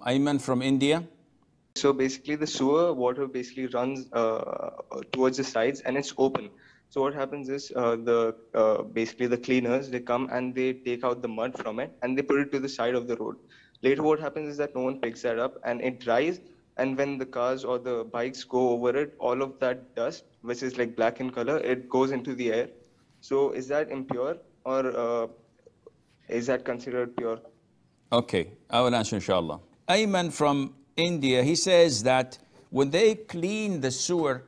Ayman from India. So basically, the sewer water basically runs uh, towards the sides and it's open. So what happens is uh, the uh, basically the cleaners they come and they take out the mud from it and they put it to the side of the road. Later, what happens is that no one picks that up and it dries. And when the cars or the bikes go over it, all of that dust, which is like black in color, it goes into the air. So is that impure or uh, is that considered pure? Okay, I will answer inshallah. Ayman from India, he says that when they clean the sewer,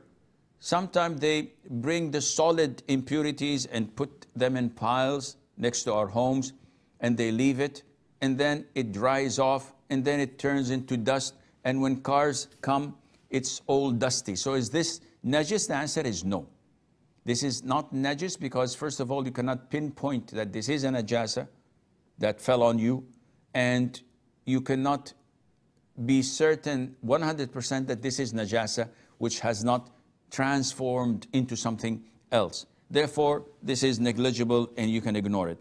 sometimes they bring the solid impurities and put them in piles next to our homes, and they leave it, and then it dries off, and then it turns into dust, and when cars come, it's all dusty. So is this najis? The answer is no. This is not najis because, first of all, you cannot pinpoint that this is an ajaza that fell on you, and you cannot be certain 100% that this is najasa, which has not transformed into something else. Therefore, this is negligible and you can ignore it.